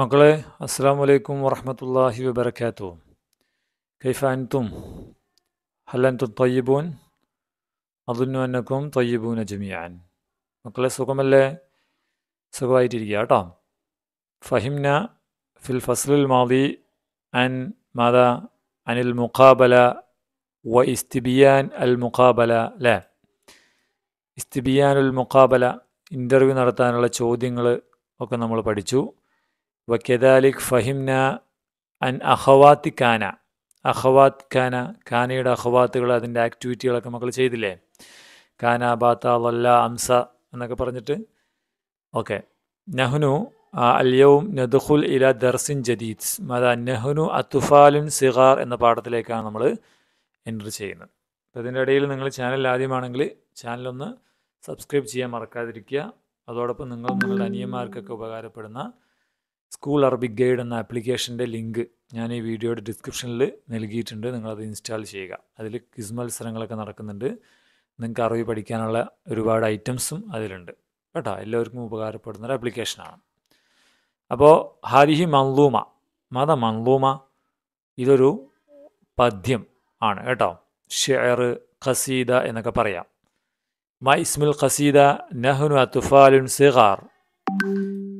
മക്കളെ അസ്സാം വലൈക്കും വറഹമത്തല്ലാഹി വബർക്കാത്തു കൈഫ അൻതും ഹലൻതും തയ്യബൂൻ അതുന്നു അന്നക്കും തയ്യബൂൻ അജമിയാൻ മക്കളെ സുഖമല്ലേ സുഖമായിട്ടിരിക്കുക കേട്ടോ ഫഹിംന ഫിൽ ഫസ്ലുൽ മാദി അൻ മാത അനിൽ മുഖാബല വ ഇസ്തിബിയാൻ അൽ മുഖാബല അല്ലേ അൽ മുഖാബല ഇൻ്റർവ്യൂ നടത്താനുള്ള ചോദ്യങ്ങൾ ഒക്കെ നമ്മൾ പഠിച്ചു വക്കെദാലിക് ഫഹിംന അൻ അഹവാത്തി കാന അഹവാത്ത് കാന കാനയുടെ അഹവാത്തുകൾ അതിൻ്റെ ആക്ടിവിറ്റികളൊക്കെ മക്കൾ ചെയ്തില്ലേ കാന ബാത്ത വല്ല അംസ എന്നൊക്കെ പറഞ്ഞിട്ട് ഓക്കെ നഹ്നു അല്യവും നദുഹുൽ ഇല ദർസിൻ ജദീദ് മത നെഹ്നു അത്തുഫാലുൻ സിഗാർ എന്ന പാഠത്തിലേക്കാണ് നമ്മൾ എൻ്റർ ചെയ്യുന്നത് അപ്പോൾ ഇതിൻ്റെ ഇടയിൽ നിങ്ങൾ ചാനൽ ആദ്യമാണെങ്കിൽ ചാനലൊന്ന് സബ്സ്ക്രൈബ് ചെയ്യാൻ മറക്കാതിരിക്കുക അതോടൊപ്പം നിങ്ങൾ നിങ്ങളുടെ അനിയന്മാർക്കൊക്കെ ഉപകാരപ്പെടുന്ന സ്കൂൾ അറബിക് ഗൈഡ് എന്ന ആപ്ലിക്കേഷൻ്റെ ലിങ്ക് ഞാൻ ഈ വീഡിയോയുടെ ഡിസ്ക്രിപ്ഷനിൽ നൽകിയിട്ടുണ്ട് നിങ്ങളത് ഇൻസ്റ്റാൾ ചെയ്യുക അതിൽ ക്വിസ് മത്സരങ്ങളൊക്കെ നടക്കുന്നുണ്ട് നിങ്ങൾക്ക് അറിവ് പഠിക്കാനുള്ള ഒരുപാട് ഐറ്റംസും അതിലുണ്ട് കേട്ടോ എല്ലാവർക്കും ഉപകാരപ്പെടുന്ന ഒരു ആപ്ലിക്കേഷനാണ് അപ്പോൾ ഹരിഹി മൺലൂമ മത മൺലൂമ ഇതൊരു പദ്യം ആണ് കേട്ടോ ഷെയർ ഖസീദ എന്നൊക്കെ പറയാം മൈ ഇസ്മുൽ ഖസീദ നഹ്നു അത്തുഫാലുൻ സിഗാർ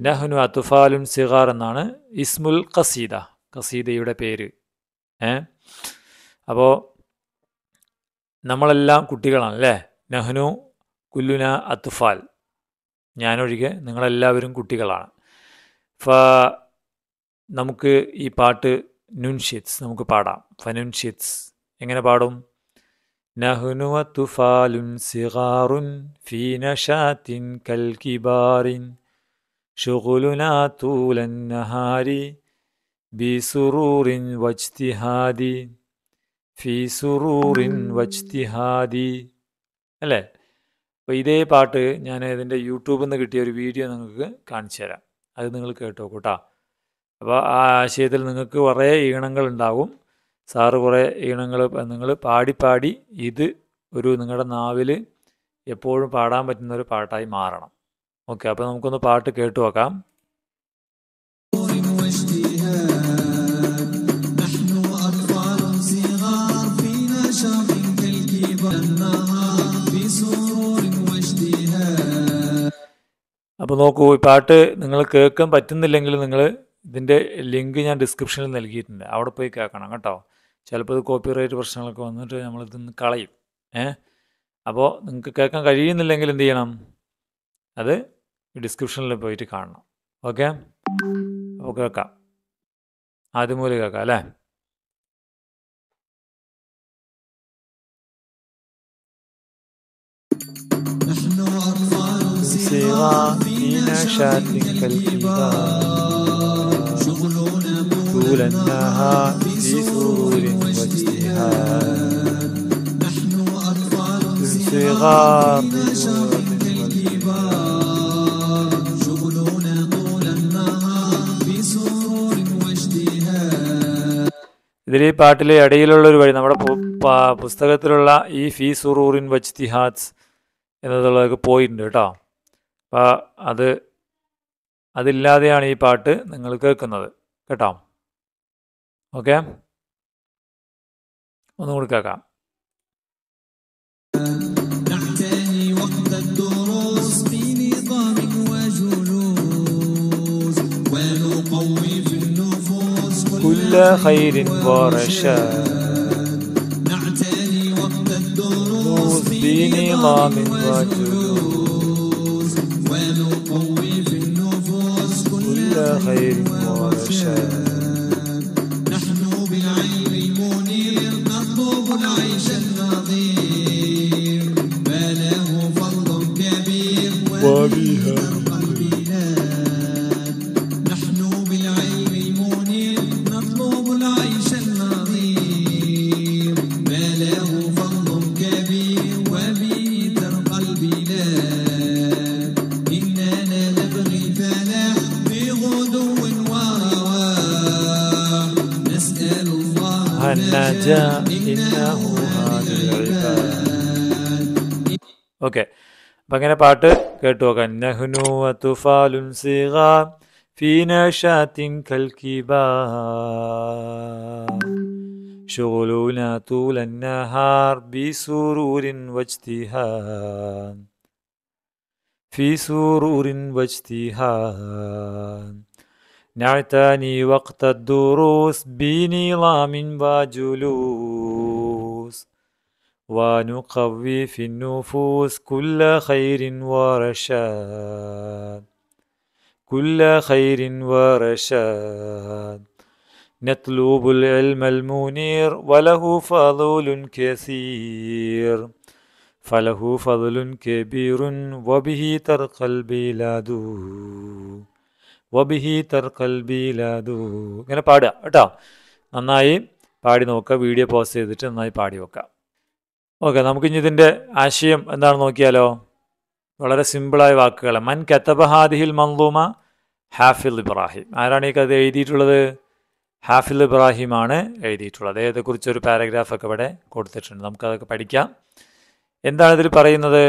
നഹ്നു അതുഫാലുൻ സിഗാർ എന്നാണ് ഇസ്മുൽ ഖസീദ ഖസീദയുടെ പേര് ഏ അപ്പോൾ നമ്മളെല്ലാം കുട്ടികളാണ് അല്ലേ നഹ്നു കുല്ലുന അത്തുഫാൽ ഞാനൊഴികെ നിങ്ങളെല്ലാവരും കുട്ടികളാണ് ഫ നമുക്ക് ഈ പാട്ട് നുൻഷിത്സ് നമുക്ക് പാടാം നുൻഷിത്സ് എങ്ങനെ പാടും നഹ്നു അത്തുഫാലുൻ സിഗാറുൻ ഫീ നഷാത്തിൻ കൽകിബാറിൻ തൂലൻ നഹാരി ബി സുറൂറിൻ വജ്തിഹാദി ഫി സുറൂറിൻ വജ്തിഹാദി അല്ലേ അപ്പോൾ ഇതേ പാട്ട് ഞാൻ ഇതിൻ്റെ യൂട്യൂബിൽ നിന്ന് കിട്ടിയ ഒരു വീഡിയോ നിങ്ങൾക്ക് കാണിച്ചു തരാം അത് നിങ്ങൾ കേട്ടോ കൂട്ടാ അപ്പോൾ ആ ആശയത്തിൽ നിങ്ങൾക്ക് കുറേ ഈണങ്ങൾ ഉണ്ടാകും സാറ് കുറേ ഈണങ്ങൾ നിങ്ങൾ പാടി പാടി ഇത് ഒരു നിങ്ങളുടെ നാവിൽ എപ്പോഴും പാടാൻ പറ്റുന്ന ഒരു പാട്ടായി മാറണം ഓക്കെ അപ്പോൾ നമുക്കൊന്ന് പാട്ട് കേട്ടു നോക്കാം അപ്പോൾ നോക്കൂ ഈ പാട്ട് നിങ്ങൾ കേൾക്കാൻ പറ്റുന്നില്ലെങ്കിൽ നിങ്ങൾ ഇതിൻ്റെ ലിങ്ക് ഞാൻ ഡിസ്ക്രിപ്ഷനിൽ നൽകിയിട്ടുണ്ട് അവിടെ പോയി കേൾക്കണം കേട്ടോ ചിലപ്പോൾ ഇത് കോപ്പിറൈറ്റ് പ്രശ്നങ്ങളൊക്കെ വന്നിട്ട് നമ്മളിത് കളയും ഏഹ് അപ്പോൾ നിങ്ങൾക്ക് കേൾക്കാൻ കഴിയുന്നില്ലെങ്കിൽ എന്ത് ചെയ്യണം അത് ഡിസ്ക്രിപ്ഷനിൽ പോയിട്ട് കാണണം ഓക്കെ അപ്പോൾ കേൾക്കാം ആദ്യം മൂലം കേൾക്കാം അല്ലേ صغار لنشاط كالكبار طول النهار بسرور واجتهاد صغار لنشاط كالكبار ഇതിൽ ഈ പാട്ടിലെ ഇടയിലുള്ള ഒരു വഴി നമ്മുടെ പുസ്തകത്തിലുള്ള ഈ ഫീ സുറൂറിൻ വജ്തിഹാദ് എന്നതുള്ളതൊക്കെ പോയിട്ടുണ്ട് കേട്ടോ അപ്പോൾ അത് അതില്ലാതെയാണ് ഈ പാട്ട് നിങ്ങൾ കേൾക്കുന്നത് കേട്ടോ ഓക്കെ ഒന്നുകൂടി കേൾക്കാം كل خير ورشاد نعتني بنظام وجلوس ونقوي في النفوس كل خير ورشاد نحن بالعلم المنير نطلب العيش النظير ما له فضل كبير وبي അങ്ങനെ പാട്ട് കേട്ടു നോക്കാം നഹ്നു തുഫാലുൻ സിഗ ഫീനഷാത്തിൻ കൽക്കിബ شغلنا طول النهار بسرور واجتهاد في سرور واجتهاد نعتني وقت الدروس بنظام وجلوس ونقوي في النفوس كل خير ورشاد كل خير ورشاد نطلب العلم المنير وله فضل كثير فله فضل كبير وبه ترقى البلاد وبه ترقى البلاد ഇങ്ങനെ പാടുക കേട്ടോ നന്നായി പാടി നോക്കുക വീഡിയോ പോസ്റ്റ് ചെയ്തിട്ട് നന്നായി പാടി വെക്കുക ഓക്കെ നമുക്കിനി ഇതിൻ്റെ ആശയം എന്താണെന്ന് നോക്കിയാലോ വളരെ സിമ്പിളായ വാക്കുകൾ മൻ കത്തബഹാദിഹിൽ മന്ദൂമ ഹാഫിൽ ഇബ്രാഹിം ആരാണ് ഈ കഥ എഴുതിയിട്ടുള്ളത് ഹാഫിൽ ഇബ്രാഹിമാണ് എഴുതിയിട്ടുള്ളത് അദ്ദേഹത്തെക്കുറിച്ചൊരു പാരഗ്രാഫൊക്കെ ഇവിടെ കൊടുത്തിട്ടുണ്ട് നമുക്കതൊക്കെ പഠിക്കാം എന്താണ് ഇതിൽ പറയുന്നത്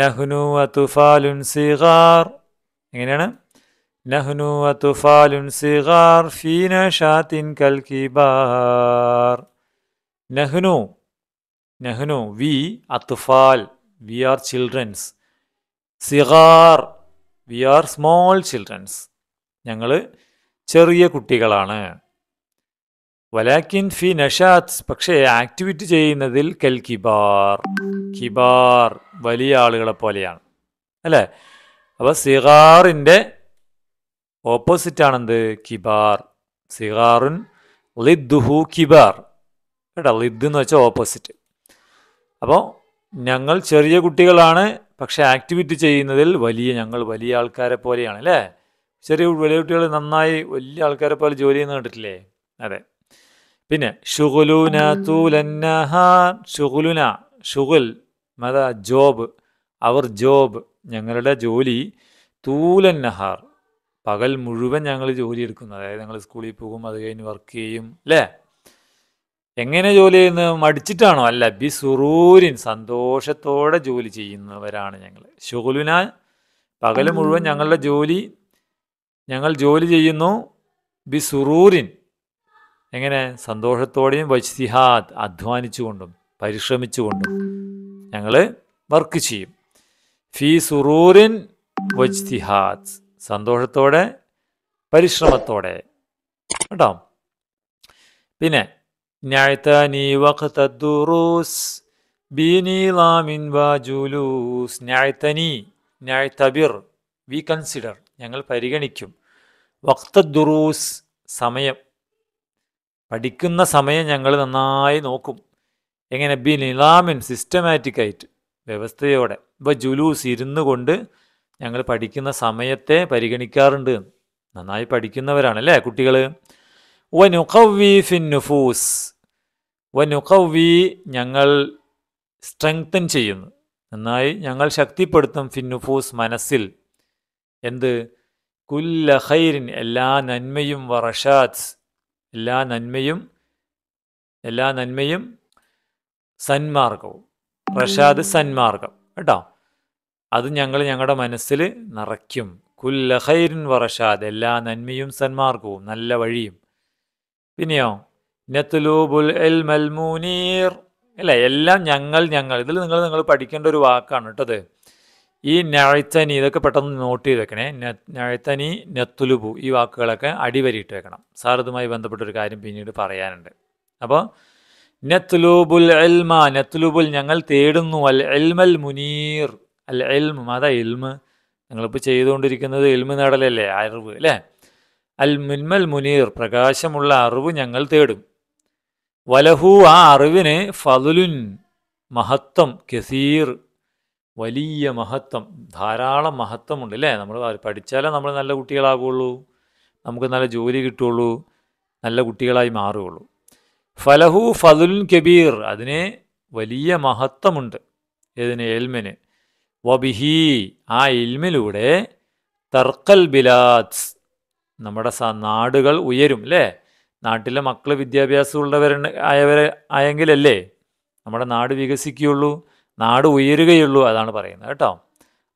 നഹ്നു അതുഫാലുൻ സിഗാർ എങ്ങനെയാണ് നഹ്നു അതുഫാലുൻ സിഗാർ ഫീന ഷാത്തിൻ കൽകിബാർ നഹ്നു നെഹ്നു വി അത്ഫാൽ വി ആർ ചിൽഡ്രൻസ് സിഗാർ വി ആർ സ്മോൾ ചിൽഡ്രൻസ് ഞങ്ങൾ ചെറിയ കുട്ടികളാണ് വലാക്കിൻ ഫി നഷാത്ത് പക്ഷേ ആക്ടിവിറ്റി ചെയ്യുന്നതിൽ കൽ കിബാർ കിബാർ വലിയ ആളുകളെ പോലെയാണ് അല്ലേ അപ്പോൾ സിഗാറിൻ്റെ ഓപ്പോസിറ്റാണെന്ത് കിബാർ സിഗാറുൻ ലിദ്ദുഹു കിബാർ കേട്ടോ ലിദ് എന്ന് വെച്ചാൽ ഓപ്പോസിറ്റ് അപ്പോൾ ഞങ്ങൾ ചെറിയ കുട്ടികളാണ് പക്ഷെ ആക്ടിവിറ്റി ചെയ്യുന്നതിൽ വലിയ ഞങ്ങൾ വലിയ ആൾക്കാരെ പോലെയാണ് അല്ലേ ചെറിയ വലിയ കുട്ടികൾ നന്നായി വലിയ ആൾക്കാരെ പോലെ ജോലി ചെയ്യുന്ന കണ്ടിട്ടില്ലേ അതെ പിന്നെ ഷുഗുലൂന തൂലന്നഹ ഷുഗുൽ മത ജോബ് അവർ ജോബ് ഞങ്ങളുടെ ജോലി തൂലന്നഹാർ പകൽ മുഴുവൻ ഞങ്ങൾ ജോലി എടുക്കുന്നു അതായത് ഞങ്ങൾ സ്കൂളിൽ പോകും അത് കഴിഞ്ഞ് വർക്ക് ചെയ്യും അല്ലേ എങ്ങനെ ജോലി ചെയ്യുന്നത് മടിച്ചിട്ടാണോ അല്ല ബി സുറൂരിൻ സന്തോഷത്തോടെ ജോലി ചെയ്യുന്നവരാണ് ഞങ്ങൾ ഷുഹുലുന പകൽ മുഴുവൻ ഞങ്ങളുടെ ജോലി ഞങ്ങൾ ജോലി ചെയ്യുന്നു ബി സുറൂരിൻ എങ്ങനെ സന്തോഷത്തോടെയും വൈസിഹാദ് അധ്വാനിച്ചുകൊണ്ടും പരിശ്രമിച്ചുകൊണ്ടും ഞങ്ങൾ വർക്ക് ചെയ്യും ഫി സുറൂറിൻ വജ്തിഹാദ് സന്തോഷത്തോടെ പരിശ്രമത്തോടെ കേട്ടോ പിന്നെ نعتني وقت الدروس بنظام وجلوس نعتني نعتبر വി കൺസിഡർ ഞങ്ങൾ പരിഗണിക്കും വക്ത ദുറൂസ് സമയം പഠിക്കുന്ന സമയം ഞങ്ങൾ നന്നായി നോക്കും എങ്ങനെ ബി നിലാമിൻ സിസ്റ്റമാറ്റിക് ആയിട്ട് വ്യവസ്ഥയോടെ ഇപ്പോൾ ജുലൂസ് ഇരുന്നു കൊണ്ട് ഞങ്ങൾ പഠിക്കുന്ന സമയത്തെ പരിഗണിക്കാറുണ്ട് നന്നായി പഠിക്കുന്നവരാണ് അല്ലേ കുട്ടികൾ വനുഖവി ഫിൻ നുഫൂസ് വനുഖവി ഞങ്ങൾ സ്ട്രെങ്തൻ ചെയ്യുന്നു നന്നായി ഞങ്ങൾ ശക്തിപ്പെടുത്തും ഫിൻ നുഫൂസ് മനസ്സിൽ എന്ത് കുല്ല ഖൈരിൻ എല്ലാ നന്മയും വറഷാത്ത് എല്ലാ നന്മയും എല്ലാ നന്മയും സന്മാർഗവും റഷാദ് സന്മാർഗം കേട്ടോ അത് ഞങ്ങൾ ഞങ്ങളുടെ മനസ്സിൽ നിറയ്ക്കും കുല്ല ഖൈരിൻ വറഷാദ് എല്ലാ നന്മയും സന്മാർഗവും നല്ല വഴിയും പിന്നെയോ നത്ലൂബുൽ എൽ മൽമൂനീർ അല്ലേ എല്ലാം ഞങ്ങൾ ഞങ്ങൾ ഇതിൽ നിങ്ങൾ നിങ്ങൾ പഠിക്കേണ്ട ഒരു വാക്കാണ് കേട്ടത് ഈ നഴത്തനി ഇതൊക്കെ പെട്ടെന്ന് നോട്ട് ചെയ്ത് വെക്കണേ നഴത്തനി നെത്തുലുബു ഈ വാക്കുകളൊക്കെ അടിവരിയിട്ട് വെക്കണം സാർ ബന്ധപ്പെട്ട ഒരു കാര്യം പിന്നീട് പറയാനുണ്ട് അപ്പോൾ നെത്തുലൂബുൽ എൽമ നെത്ലുബുൽ ഞങ്ങൾ തേടുന്നു അൽ എൽമൽ മുനീർ അൽ എൽമ അതാ എൽമ് നിങ്ങളിപ്പോൾ ചെയ്തുകൊണ്ടിരിക്കുന്നത് എൽമ് നേടലല്ലേ അറിവ് അല്ലേ അൽ മുൻമൽ മുനീർ പ്രകാശമുള്ള അറിവ് ഞങ്ങൾ തേടും വലഹു ആ അറിവിന് ഫതുലുൻ മഹത്വം കസീർ വലിയ മഹത്വം ധാരാളം മഹത്വമുണ്ട് അല്ലേ നമ്മൾ പഠിച്ചാലേ നമ്മൾ നല്ല കുട്ടികളാകുള്ളൂ നമുക്ക് നല്ല ജോലി കിട്ടുള്ളൂ നല്ല കുട്ടികളായി മാറുകയുള്ളൂ ഫലഹു ഫതുലുൻ കബീർ അതിന് വലിയ മഹത്വമുണ്ട് ഏതിന് എൽമിന് വബിഹി ആ ഇൽമിലൂടെ തർക്കൽ ബിലാത്സ് നമ്മുടെ നാടുകൾ ഉയരും അല്ലേ നാട്ടിലെ മക്കൾ വിദ്യാഭ്യാസമുള്ളവർ ആയവർ ആയെങ്കിലല്ലേ നമ്മുടെ നാട് വികസിക്കുകയുള്ളൂ നാട് ഉയരുകയുള്ളൂ അതാണ് പറയുന്നത് കേട്ടോ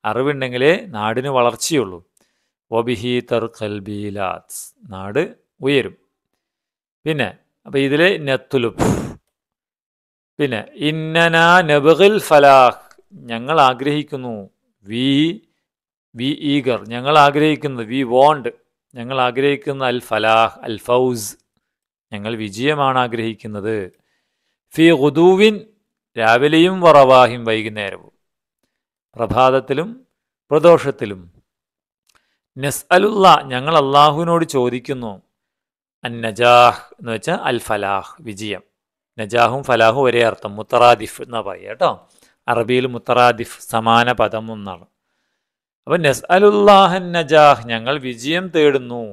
അറിവുണ്ടെങ്കിലേ നാടിന് വളർച്ചയുള്ളൂ തർ കൽബീലാസ് നാട് ഉയരും പിന്നെ അപ്പോൾ ഇതിൽ നെത്തുലുബ് പിന്നെ ഇന്നനാ നബിൽ ഫലാഹ് ഞങ്ങൾ ആഗ്രഹിക്കുന്നു വി വി ഈഗർ ഞങ്ങൾ ആഗ്രഹിക്കുന്നു വി വോണ്ട് ഞങ്ങൾ ആഗ്രഹിക്കുന്ന അൽ ഫലാഹ് അൽ ഫൗസ് ഞങ്ങൾ വിജയമാണ് ആഗ്രഹിക്കുന്നത് ഫി ഹുദൂവിൻ രാവിലെയും വറവാഹിം വൈകുന്നേരവും പ്രഭാതത്തിലും പ്രദോഷത്തിലും നസ് അലുല്ല ഞങ്ങൾ അള്ളാഹുവിനോട് ചോദിക്കുന്നു അൻ നജാഹ് എന്ന് വെച്ചാൽ അൽ ഫലാഹ് വിജയം നജാഹും ഫലാഹും ഒരേ അർത്ഥം മുത്തറാദിഫ് എന്നാണ് പറയുക കേട്ടോ അറബിയിൽ മുത്തറാദിഫ് സമാന പദം എന്നാണ് അപ്പൊ നസ് അലുല്ലാഹൻ നജാഹ് ഞങ്ങൾ വിജയം തേടുന്നു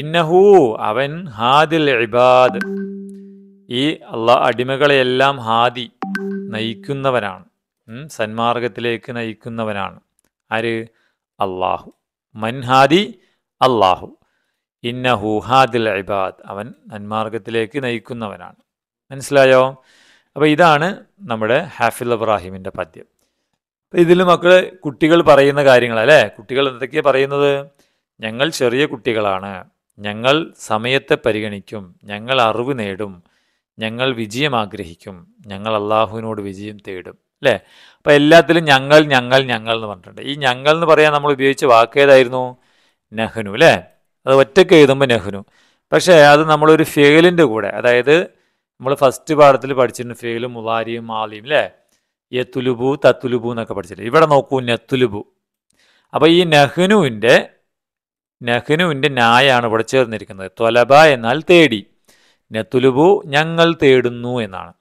ഇന്നഹു അവൻ ഹാദിൽ ഇബാദ് ഈ അള്ളാ അടിമകളെയെല്ലാം ഹാദി നയിക്കുന്നവനാണ് സന്മാർഗത്തിലേക്ക് നയിക്കുന്നവനാണ് ആര് അള്ളാഹു മൻഹാദി അള്ളാഹു ഇന്നഹു ഹാദിൽ ഇബാദ് അവൻ നന്മാർഗത്തിലേക്ക് നയിക്കുന്നവനാണ് മനസ്സിലായോ അപ്പോൾ ഇതാണ് നമ്മുടെ ഹാഫിൽ ഇബ്രാഹിമിൻ്റെ പദ്യം ഇതിൽ മക്കൾ കുട്ടികൾ പറയുന്ന കാര്യങ്ങളല്ലേ കുട്ടികൾ എന്തൊക്കെയാണ് പറയുന്നത് ഞങ്ങൾ ചെറിയ കുട്ടികളാണ് ഞങ്ങൾ സമയത്തെ പരിഗണിക്കും ഞങ്ങൾ അറിവ് നേടും ഞങ്ങൾ വിജയം ആഗ്രഹിക്കും ഞങ്ങൾ അള്ളാഹുവിനോട് വിജയം തേടും അല്ലേ അപ്പം എല്ലാത്തിലും ഞങ്ങൾ ഞങ്ങൾ ഞങ്ങൾ എന്ന് പറഞ്ഞിട്ടുണ്ട് ഈ ഞങ്ങൾ എന്ന് പറയാൻ നമ്മൾ ഉപയോഗിച്ച വാക്ക് ഏതായിരുന്നു നഹ്നു അല്ലേ അത് ഒറ്റയ്ക്ക് എഴുതുമ്പോൾ നഹ്നു പക്ഷേ അത് നമ്മളൊരു ഫേലിൻ്റെ കൂടെ അതായത് നമ്മൾ ഫസ്റ്റ് പാഠത്തിൽ പഠിച്ചിട്ടുണ്ട് ഫേലും മുലാരിയും മാലിയും അല്ലേ യത്തുലുബു തത്തുലുബു എന്നൊക്കെ പഠിച്ചില്ല ഇവിടെ നോക്കൂ നെത്തുലുബു അപ്പോൾ ഈ നഹ്നുവിൻ്റെ നഹ്നുവിൻ്റെ നായാണ് ഇവിടെ ചേർന്നിരിക്കുന്നത് ത്വലബ എന്നാൽ തേടി നെത്തുലുബു ഞങ്ങൾ തേടുന്നു എന്നാണ്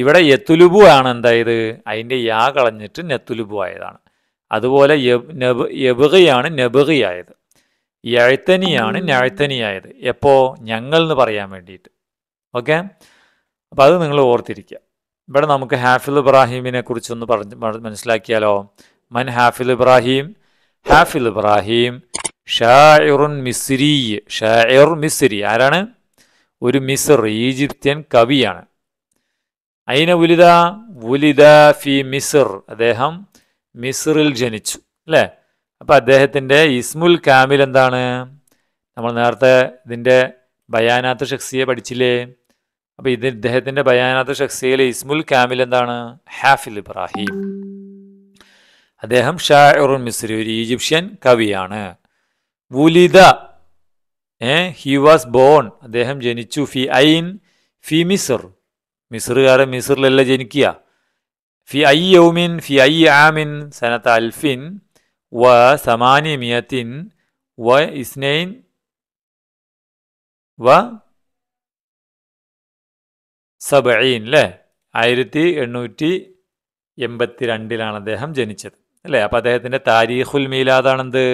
ഇവിടെ യത്തുലുബു ആണ് എന്തായത് അതിൻ്റെ യാ കളഞ്ഞിട്ട് നെത്തുലുബു ആയതാണ് അതുപോലെ യബുകയാണ് നബുകയായത് എഴുത്തനിയാണ് ഞാഴ്ത്തനിയായത് എപ്പോൾ ഞങ്ങൾ എന്ന് പറയാൻ വേണ്ടിയിട്ട് ഓക്കെ അപ്പോൾ അത് നിങ്ങൾ ഓർത്തിരിക്കുക ഇവിടെ നമുക്ക് ഹാഫിൽ ഇബ്രാഹീമിനെ കുറിച്ചൊന്ന് പറഞ്ഞ് മനസ്സിലാക്കിയാലോ മൻ ഹാഫിൽ ഇബ്രാഹിം ഹാഫിൽ ഇബ്രാഹിം ഷാഇറുൻ മിസ്രി ഷാഇർ മിസ്രി ആരാണ് ഒരു മിസർ ഈജിപ്ത്യൻ കവിയാണ് അയിന ഉലിത ഉലിത ഫി മിസർ അദ്ദേഹം മിസറിൽ ജനിച്ചു അല്ലേ അപ്പം അദ്ദേഹത്തിൻ്റെ ഇസ്മുൽ കാമിൽ എന്താണ് നമ്മൾ നേരത്തെ ഇതിൻ്റെ ബയാനാത്ത് ഷക്സിയെ പഠിച്ചില്ലേ അപ്പോൾ ഇത് ഇദ്ദേഹത്തിൻ്റെ ബയാനാത്ത് ഷക്സിയിൽ ഇസ്മുൽ കാമിൽ എന്താണ് ഹാഫിൽ ഇബ്രാഹിം അദ്ദേഹം ഷാറുൻ മിസ്രി ഒരു ഈജിപ്ഷ്യൻ കവിയാണ് വുലിദ ഏ ഹി വാസ് ബോൺ അദ്ദേഹം ജനിച്ചു ഫി ഐൻ ഫി മിസർ മിസറുകാരൻ മിസറിലല്ല ജനിക്കുക ഫി ഐ യൗമിൻ ഫി ഐ ആമിൻ സനത്ത് അൽഫിൻ വ സമാനി മിയത്തിൻ വ ഇസ്നൈൻ വ സബഈൻ അല്ലേ ആയിരത്തി എണ്ണൂറ്റി എൺപത്തി രണ്ടിലാണ് അദ്ദേഹം ജനിച്ചത് അല്ലേ അപ്പോൾ അദ്ദേഹത്തിൻ്റെ താരീഖുൽ മീലാദാണെന്ത്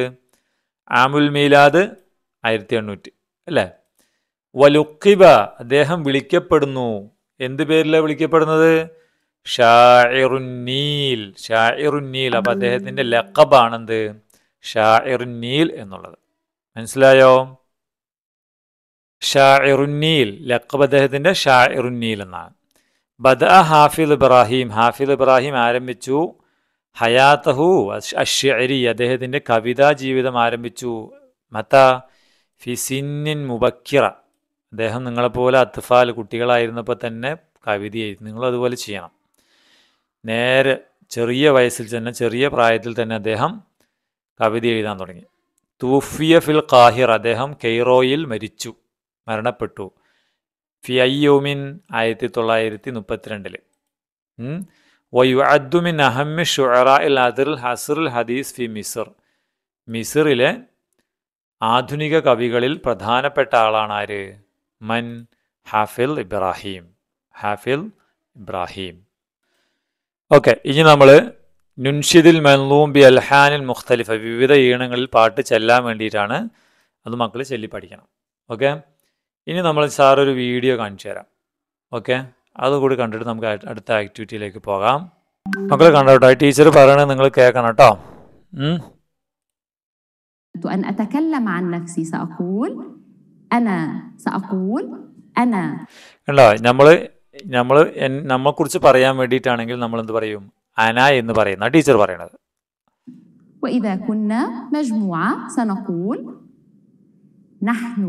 ആമുൽ മീലാദ് ആയിരത്തി എണ്ണൂറ്റി അല്ലേ വലുക്കിബ അദ്ദേഹം വിളിക്കപ്പെടുന്നു എന്ത് പേരിലാണ് വിളിക്കപ്പെടുന്നത് ഷാഇറുന്നീൽ ഷാഇറുന്നീൽ അപ്പോൾ അദ്ദേഹത്തിൻ്റെ ലക്കബാണെന്ത് ഷാഇറുന്നീൽ എന്നുള്ളത് മനസ്സിലായോ ഷാഇറുന്നീൽ ലക്കബ് അദ്ദേഹത്തിൻ്റെ ഷാഇറുന്നീൽ എന്നാണ് ബദ ഹാഫിൽ ഇബ്രാഹിം ഹാഫിൽ ഇബ്രാഹിം ആരംഭിച്ചു ഹയാത്തഹു അഷ്യരി അദ്ദേഹത്തിൻ്റെ കവിതാ ജീവിതം ആരംഭിച്ചു മത്ത ഫിസിന്നിൻ മുബക്കിറ അദ്ദേഹം നിങ്ങളെപ്പോലെ അത്ഫാൽ കുട്ടികളായിരുന്നപ്പോൾ തന്നെ കവിത എഴുതി നിങ്ങളതുപോലെ അതുപോലെ ചെയ്യണം നേരെ ചെറിയ വയസ്സിൽ തന്നെ ചെറിയ പ്രായത്തിൽ തന്നെ അദ്ദേഹം കവിത എഴുതാൻ തുടങ്ങി തൂഫിയ ഫിൽ കാഹിർ അദ്ദേഹം കെയ്റോയിൽ മരിച്ചു മരണപ്പെട്ടു ഫി അയ്യോമിൻ ആയിരത്തി തൊള്ളായിരത്തി മുപ്പത്തിരണ്ടിൽ അദ്ദുമിൻ അഹമ്മി ഷുഅറ ഇൽ അദുൽ ഹസറുൽ ഹദീസ് ഫി മിസർ മിസറിലെ ആധുനിക കവികളിൽ പ്രധാനപ്പെട്ട ആളാണ് ആര് മൻ ഹാഫിൽ ഇബ്രാഹിം ഹാഫിൽ ഇബ്രാഹിം ഓക്കെ ഇനി നമ്മൾ നുൻഷിദിൽ മൻലൂം ബി അൽഹാനിൽ മുഖ്തലിഫ വിവിധ ഈണങ്ങളിൽ പാട്ട് ചെല്ലാൻ വേണ്ടിയിട്ടാണ് അത് മക്കൾ ചൊല്ലി പഠിക്കണം ഓക്കെ ഇനി നമ്മൾ സാറൊരു ഒരു വീഡിയോ കാണിച്ചു തരാം ഓക്കെ അതുകൂടി കണ്ടിട്ട് നമുക്ക് അടുത്ത ആക്ടിവിറ്റിയിലേക്ക് പോകാം മക്കൾ കണ്ടോട്ടോ ടീച്ചർ പറയണേ നിങ്ങൾ കേൾക്കണം കേട്ടോ أن أتكلم عن نفسي سأقول കണ്ടോ നമ്മൾ നമ്മൾ നമ്മെക്കുറിച്ച് പറയാൻ വേണ്ടിയിട്ടാണെങ്കിൽ നമ്മൾ എന്ത് പറയും അന എന്ന് പറയുന്ന ടീച്ചർ പറയണത് وإذا كنا مجموعة سنقول نحن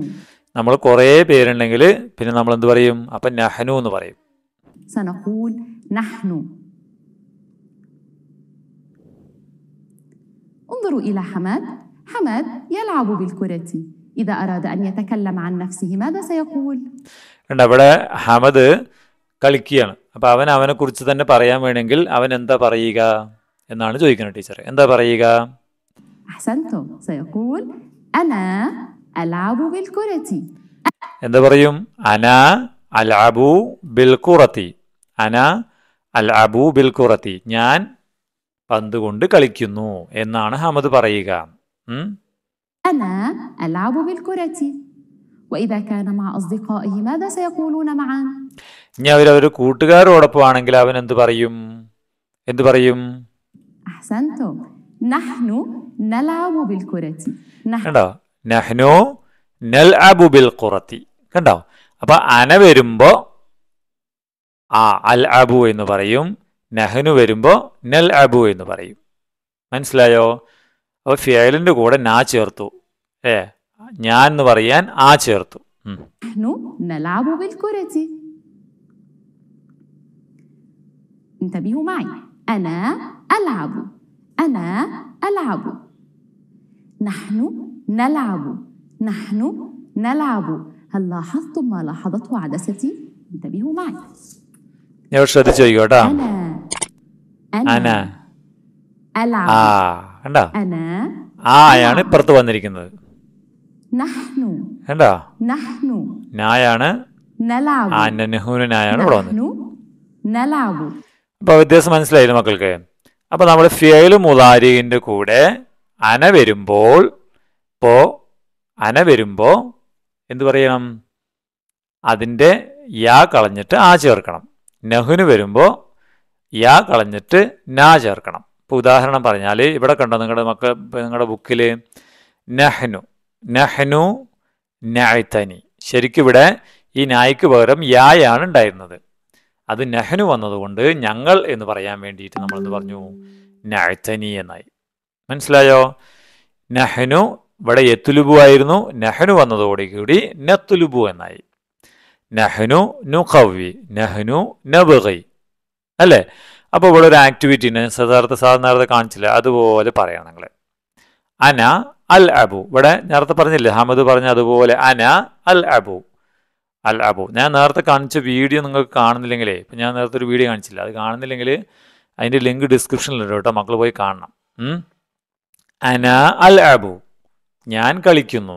നമ്മൾ കുറേ പേരുണ്ടെങ്കിൽ പിന്നെ നമ്മൾ എന്ത് പറയും അപ്പൊ നഹ്നു എന്ന് പറയും سنقول ഇവിടെ ഹമദ് കളിക്കുകയാണ് അപ്പോൾ അവൻ അവനെ കുറിച്ച് തന്നെ പറയാൻ വേണമെങ്കിൽ അവൻ എന്താ പറയുക എന്നാണ് ചോദിക്കുന്നത് ടീച്ചർ എന്താ പറയുക സയഖൂൽ അലാബു എന്താ പറയും അന അലാബു ബിൽ അന അലാബു ബിൽ ഞാൻ പന്ത് കൊണ്ട് കളിക്കുന്നു എന്നാണ് ഹമദ് പറയുക ഇനി അവർ ഒരു കൂട്ടുകാരോടൊപ്പം ആണെങ്കിൽ അവൻ എന്ത് പറയും എന്ത് പറയും നഹ്നു നൽ അബുബിൽ കുറത്തി കണ്ടോ അപ്പോൾ അന വരുമ്പോ ആ അൽ അബു എന്ന് പറയും നഹ്നു വരുമ്പോ നൽ അബു എന്ന് പറയും മനസ്സിലായോ അപ്പൊ ഫിയലിന്റെ കൂടെ നാ ചേർത്തു ഏ ഞാൻ എന്ന് പറയാൻ ആ ചേർത്തു انتبهوا معي അന ألعب أنا نلعب نحن نلعب هل لاحظتم ما لاحظته عدستي انتبهوا معي انا انا العب അന ആ കണ്ടോ ആ ആണ് ഇപ്പുറത്ത് വന്നിരിക്കുന്നത് കണ്ടോ നായാണ് ഇവിടെ വന്നത് അപ്പൊ വ്യത്യാസം മനസ്സിലായില്ല മക്കൾക്ക് അപ്പൊ നമ്മൾ ഫിയൽ മുതാരിന്റെ കൂടെ അന വരുമ്പോൾ അപ്പോൾ അന വരുമ്പോൾ എന്തു പറയണം അതിൻ്റെ യാ കളഞ്ഞിട്ട് ആ ചേർക്കണം നഹുന് വരുമ്പോൾ യാ കളഞ്ഞിട്ട് നാ ചേർക്കണം ഇപ്പോൾ ഉദാഹരണം പറഞ്ഞാൽ ഇവിടെ കണ്ടോ നിങ്ങളുടെ മക്കൾ നിങ്ങളുടെ ബുക്കിൽ നഹ്നു നഹ്നു നായ്ത്തനി ശരിക്കും ഇവിടെ ഈ നായ്ക്ക് പകരം യായാണ് ഉണ്ടായിരുന്നത് അത് നഹ്നു വന്നതുകൊണ്ട് ഞങ്ങൾ എന്ന് പറയാൻ വേണ്ടിയിട്ട് നമ്മൾ എന്ത് പറഞ്ഞു നാഴ്ത്തനി എന്നായി മനസ്സിലായോ നഹ്നു ഇവിടെ എത്തുലുബു ആയിരുന്നു നെഹ്നു വന്നതോടുകൂടി നെത്തുലുബു എന്നായി നെഹ്നു നു കവി നെഹ്നു നബി അല്ലേ അപ്പോൾ ഇവിടെ ഒരു ആക്ടിവിറ്റിന് സാധാരണ സാധാരണ നേരത്തെ കാണിച്ചില്ല അതുപോലെ പറയാം നിങ്ങളെ അന അൽ അബു ഇവിടെ നേരത്തെ പറഞ്ഞില്ലേ ഹമദ് പറഞ്ഞ അതുപോലെ അന അൽ അബു അൽ അബു ഞാൻ നേരത്തെ കാണിച്ച വീഡിയോ നിങ്ങൾക്ക് കാണുന്നില്ലെങ്കിലേ ഇപ്പം ഞാൻ നേരത്തെ ഒരു വീഡിയോ കാണിച്ചില്ല അത് കാണുന്നില്ലെങ്കിൽ അതിൻ്റെ ലിങ്ക് ഡിസ്ക്രിപ്ഷനിലുണ്ട് കേട്ടോ മക്കൾ പോയി കാണണം അന അൽ അബു ഞാൻ കളിക്കുന്നു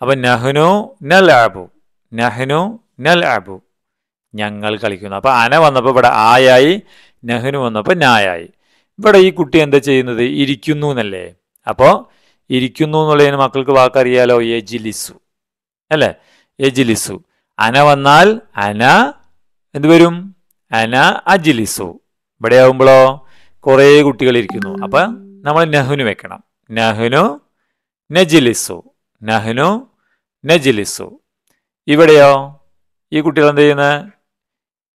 അപ്പം നഹ്നു നൽ ആബു നഹ്നു നൽ ആബു ഞങ്ങൾ കളിക്കുന്നു അപ്പോൾ അന വന്നപ്പോൾ ഇവിടെ ആയായി നഹ്നു വന്നപ്പോൾ ഞായായി ഇവിടെ ഈ കുട്ടി എന്താ ചെയ്യുന്നത് ഇരിക്കുന്നു എന്നല്ലേ അപ്പോൾ ഇരിക്കുന്നു എന്നുള്ളതിന് മക്കൾക്ക് വാക്കറിയാലോ എജിലിസു അല്ലേ എജിലിസു അന വന്നാൽ അന എന്ത് വരും അന അജിലിസു ഇവിടെ ആവുമ്പോഴോ കുറേ കുട്ടികൾ ഇരിക്കുന്നു അപ്പം നമ്മൾ നഹുനു വെക്കണം നഹുനു നജിലിസു നഹ്നു നജിലിസു ഇവിടെയോ ഈ കുട്ടികൾ എന്ത് ചെയ്യുന്നത്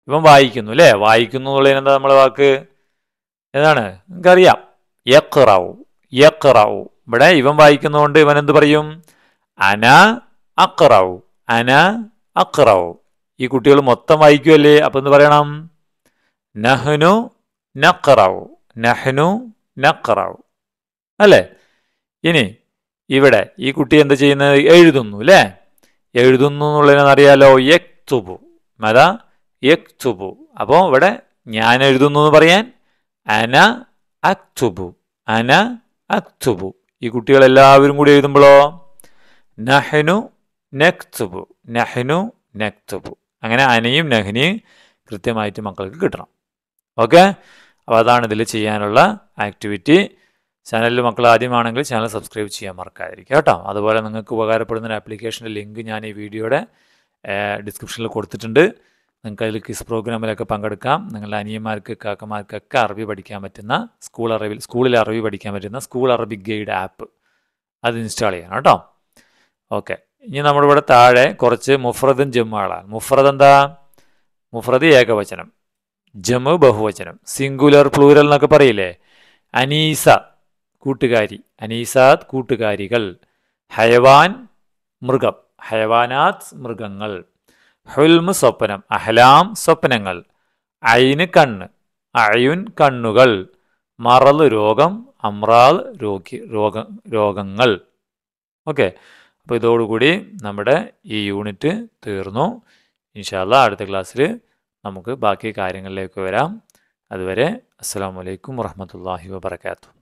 ഇവൻ വായിക്കുന്നു അല്ലേ വായിക്കുന്നു എന്നുള്ളതിന് എന്താ നമ്മളെ വാക്ക് എന്താണ് നിങ്ങൾക്കറിയാം യക്റാവു യക്റാവു ഇവിടെ ഇവൻ വായിക്കുന്നതുകൊണ്ട് ഇവൻ എന്ത് പറയും അന അക്റാവു അന അക്റാവു ഈ കുട്ടികൾ മൊത്തം വായിക്കുമല്ലേ അപ്പം എന്ത് പറയണം നഹ്നു നക്റാവു നഹ്നു നക്റാവു അല്ലേ ഇനി ഇവിടെ ഈ കുട്ടി എന്ത് ചെയ്യുന്നത് എഴുതുന്നു അല്ലേ എഴുതുന്നു എന്നുള്ളതിനറിയാലോ യക്തുബു മത യക്തുബു അപ്പോൾ ഇവിടെ ഞാൻ എഴുതുന്നു എന്ന് പറയാൻ അന അക്തുബു അന അക്തുബു ഈ കുട്ടികൾ എല്ലാവരും കൂടി എഴുതുമ്പോഴോ നഹനു നക്തുബു നഹനു നക്തുബു അങ്ങനെ അനയും നഹനിയും കൃത്യമായിട്ട് മക്കൾക്ക് കിട്ടണം ഓക്കെ അപ്പോൾ അതാണ് ഇതിൽ ചെയ്യാനുള്ള ആക്ടിവിറ്റി ചാനലിൽ മക്കൾ ആദ്യമാണെങ്കിൽ ചാനൽ സബ്സ്ക്രൈബ് ചെയ്യാൻ മറക്കാതിരിക്കുക കേട്ടോ അതുപോലെ നിങ്ങൾക്ക് ഉപകാരപ്പെടുന്ന ഒരു ആപ്ലിക്കേഷൻ്റെ ലിങ്ക് ഞാൻ ഈ വീഡിയോയുടെ ഡിസ്ക്രിപ്ഷനിൽ കൊടുത്തിട്ടുണ്ട് നിങ്ങൾക്ക് അതിൽ ക്വിസ് പ്രോഗ്രാമിലൊക്കെ പങ്കെടുക്കാം നിങ്ങളുടെ അനിയന്മാർക്ക് കാക്കമാർക്കൊക്കെ അറബി പഠിക്കാൻ പറ്റുന്ന സ്കൂൾ അറബി സ്കൂളിൽ അറബി പഠിക്കാൻ പറ്റുന്ന സ്കൂൾ അറബി ഗൈഡ് ആപ്പ് അത് ഇൻസ്റ്റാൾ ചെയ്യണം കേട്ടോ ഓക്കെ ഇനി നമ്മളിവിടെ താഴെ കുറച്ച് മുഫ്രദും ജമ്മുകളാണ് മുഫ്രദ് എന്താ മുഫ്രദ് ഏകവചനം ജമ്മു ബഹുവചനം സിംഗുലർ ഫ്ലൂരൽ എന്നൊക്കെ പറയില്ലേ അനീസ കൂട്ടുകാരി അനീസാദ് കൂട്ടുകാരികൾ ഹയവാൻ മൃഗം ഹയവാനാത്ത് മൃഗങ്ങൾ ഹുൽമ് സ്വപ്നം അഹ്ലാം സ്വപ്നങ്ങൾ അയിന് കണ്ണ് അയുൻ കണ്ണുകൾ മറല് രോഗം അമ്രാൽ രോഗി രോഗ രോഗങ്ങൾ ഓക്കെ അപ്പോൾ ഇതോടുകൂടി നമ്മുടെ ഈ യൂണിറ്റ് തീർന്നു ഇൻഷാല്ല അടുത്ത ക്ലാസ്സിൽ നമുക്ക് ബാക്കി കാര്യങ്ങളിലേക്ക് വരാം അതുവരെ അസ്സാം വലൈക്കും വാഹമത്തല്ലാഹി വാബർക്കാത്തു